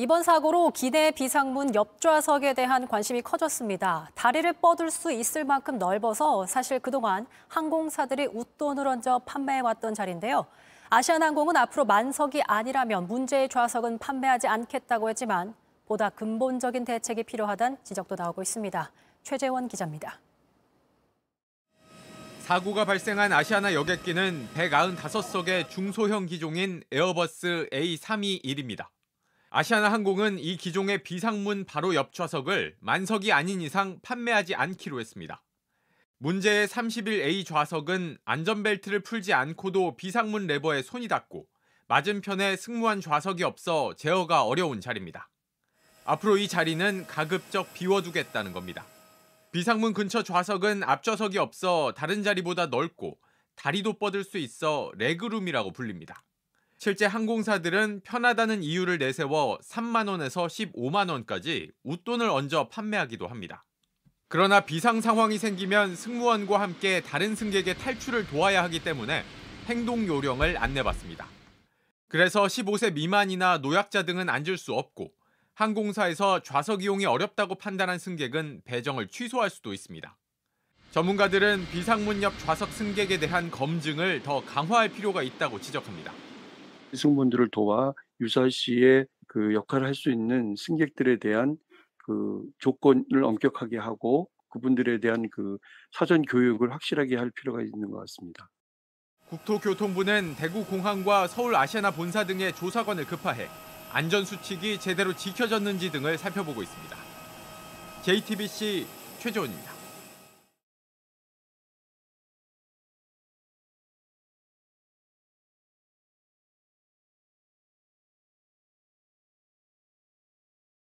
이번 사고로 기내 비상문 옆좌석에 대한 관심이 커졌습니다. 다리를 뻗을 수 있을 만큼 넓어서 사실 그동안 항공사들이 웃돈을 얹어 판매해왔던 자리인데요. 아시아나항공은 앞으로 만석이 아니라면 문제의 좌석은 판매하지 않겠다고 했지만 보다 근본적인 대책이 필요하단 지적도 나오고 있습니다. 최재원 기자입니다. 사고가 발생한 아시아나 여객기는 195석의 중소형 기종인 에어버스 A321입니다. 아시아나항공은 이 기종의 비상문 바로 옆 좌석을 만석이 아닌 이상 판매하지 않기로 했습니다. 문제의 31A 좌석은 안전벨트를 풀지 않고도 비상문 레버에 손이 닿고 맞은편에 승무원 좌석이 없어 제어가 어려운 자리입니다. 앞으로 이 자리는 가급적 비워두겠다는 겁니다. 비상문 근처 좌석은 앞좌석이 없어 다른 자리보다 넓고 다리도 뻗을 수 있어 레그룸이라고 불립니다. 실제 항공사들은 편하다는 이유를 내세워 3만원에서 15만원까지 웃돈을 얹어 판매하기도 합니다. 그러나 비상 상황이 생기면 승무원과 함께 다른 승객의 탈출을 도와야 하기 때문에 행동 요령을 안내받습니다. 그래서 15세 미만이나 노약자 등은 앉을 수 없고 항공사에서 좌석 이용이 어렵다고 판단한 승객은 배정을 취소할 수도 있습니다. 전문가들은 비상문 옆 좌석 승객에 대한 검증을 더 강화할 필요가 있다고 지적합니다. 승승분들을 도와 유사시에 그 역할을 할 수 있는 승객들에 대한 그 조건을 엄격하게 하고 그분들에 대한 그 사전 교육을 확실하게 할 필요가 있는 것 같습니다. 국토교통부는 대구공항과 서울 아시아나 본사 등의 조사관을 급파해 안전수칙이 제대로 지켜졌는지 등을 살펴보고 있습니다. JTBC 최재원입니다.